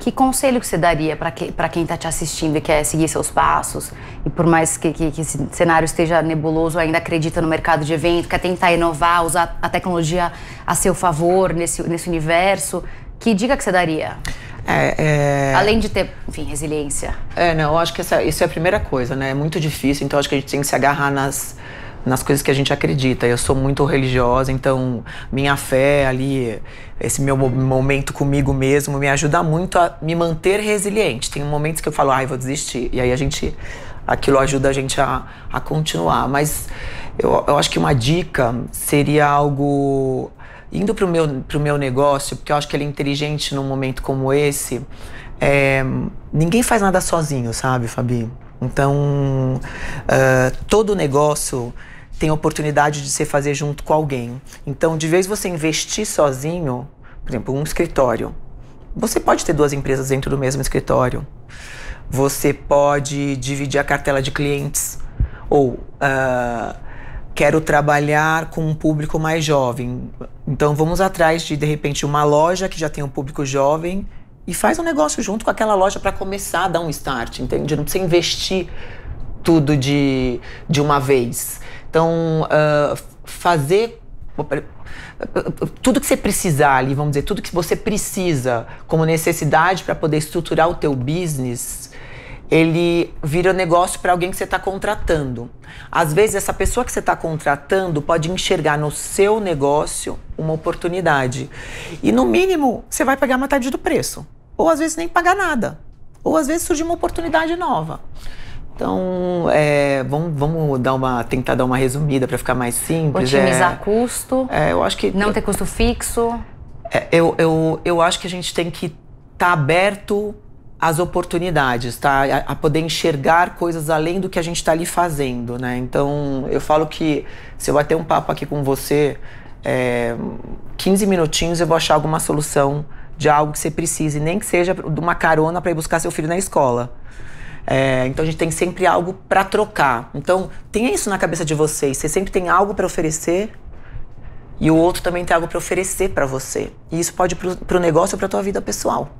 Que conselho que você daria para que, quem está te assistindo e quer seguir seus passos? E por mais que, que, que, esse cenário esteja nebuloso, ainda acredita no mercado de evento, quer tentar inovar, usar a tecnologia a seu favor nesse, nesse universo? Que dica que você daria? É, é... Além de ter, enfim, resiliência. É, não, eu acho que essa, isso é a primeira coisa, né? É muito difícil, então acho que a gente tem que se agarrar nas nas coisas que a gente acredita. Eu sou muito religiosa, então minha fé ali, esse meu momento comigo mesmo, me ajuda muito a me manter resiliente. Tem momentos que eu falo, ai, ah, vou desistir. E aí a gente. Aquilo ajuda a gente a, a continuar. Mas eu, eu acho que uma dica seria algo. Indo para o meu, pro meu negócio, porque eu acho que ele é inteligente num momento como esse, é, ninguém faz nada sozinho, sabe, Fabi? Então, uh, todo negócio tem oportunidade de se fazer junto com alguém. Então, de vez você investir sozinho, por exemplo, um escritório, você pode ter duas empresas dentro do mesmo escritório. Você pode dividir a cartela de clientes ou uh, quero trabalhar com um público mais jovem. Então vamos atrás de de repente uma loja que já tem um público jovem e faz um negócio junto com aquela loja para começar a dar um start, entende? Não precisa investir tudo de, de uma vez. Então, uh, fazer tudo que você precisar ali, vamos dizer, tudo que você precisa como necessidade para poder estruturar o teu business, ele vira negócio para alguém que você está contratando. Às vezes, essa pessoa que você está contratando pode enxergar no seu negócio uma oportunidade. E, no mínimo, você vai pagar metade do preço. Ou às vezes nem pagar nada. Ou às vezes surge uma oportunidade nova. Então, é, vamos, vamos, dar uma, tentar dar uma resumida para ficar mais simples. É. Otimizar é, custo. É, eu acho que não ter custo fixo. É, eu, eu, eu acho que a gente tem que estar tá aberto às oportunidades, tá? A, a, poder enxergar coisas além do que a gente está ali fazendo, né? Então, eu falo que se eu bater um papo aqui com você, 15 é, minutinhos eu vou achar alguma solução de algo que você precise, nem que seja de uma carona para ir buscar seu filho na escola. É, então a gente tem sempre algo para trocar. Então tenha isso na cabeça de vocês. Você sempre tem algo para oferecer e o outro também tem algo para oferecer para você. E isso pode para o negócio ou para tua vida pessoal.